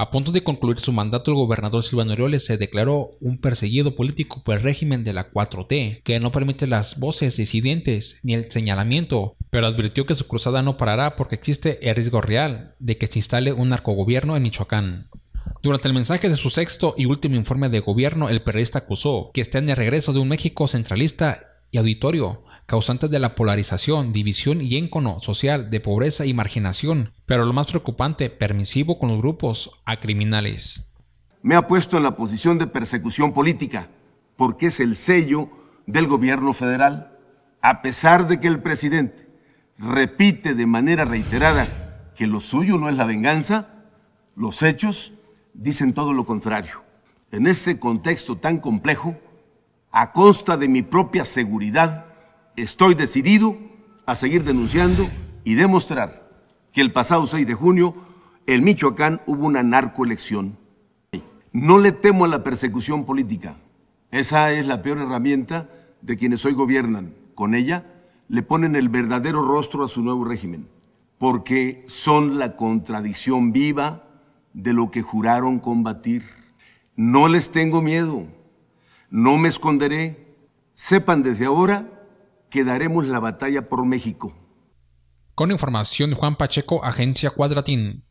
A punto de concluir su mandato, el gobernador Silvano Aureoles se declaró un perseguido político por el régimen de la 4T, que no permite las voces disidentes ni el señalamiento, pero advirtió que su cruzada no parará porque existe el riesgo real de que se instale un narcogobierno en Michoacán. Durante el mensaje de su sexto y último informe de gobierno, el periodista acusó que está en el regreso de un México centralista y auditorio, causantes de la polarización, división y encono social, de pobreza y marginación, pero lo más preocupante, permisivo con los grupos a criminales. Me ha puesto en la posición de persecución política, porque es el sello del gobierno federal, a pesar de que el presidente repite de manera reiterada que lo suyo no es la venganza, los hechos dicen todo lo contrario. En este contexto tan complejo, a costa de mi propia seguridad, estoy decidido a seguir denunciando y demostrar que el pasado 6 de junio en Michoacán hubo una narcoelección. No le temo a la persecución política. Esa es la peor herramienta de quienes hoy gobiernan. Con ella le ponen el verdadero rostro a su nuevo régimen, porque son la contradicción viva de lo que juraron combatir. No les tengo miedo, no me esconderé. Sepan desde ahora Quedaremos la batalla por México. Con información Juan Pacheco, Agencia Cuadratín.